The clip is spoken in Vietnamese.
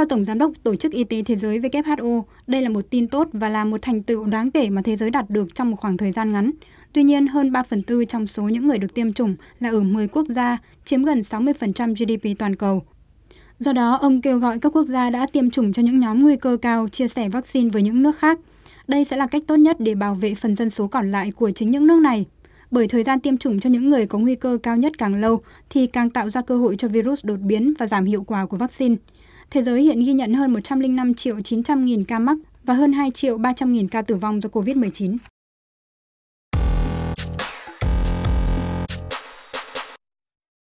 Theo Tổng Giám đốc Tổ chức Y tế Thế giới WHO, đây là một tin tốt và là một thành tựu đáng kể mà thế giới đạt được trong một khoảng thời gian ngắn. Tuy nhiên, hơn 3 phần tư trong số những người được tiêm chủng là ở 10 quốc gia, chiếm gần 60% GDP toàn cầu. Do đó, ông kêu gọi các quốc gia đã tiêm chủng cho những nhóm nguy cơ cao chia sẻ vaccine với những nước khác. Đây sẽ là cách tốt nhất để bảo vệ phần dân số còn lại của chính những nước này. Bởi thời gian tiêm chủng cho những người có nguy cơ cao nhất càng lâu thì càng tạo ra cơ hội cho virus đột biến và giảm hiệu quả của vaccine. Thế giới hiện ghi nhận hơn 105 triệu 900 nghìn ca mắc và hơn 2 triệu 300 nghìn ca tử vong do COVID-19.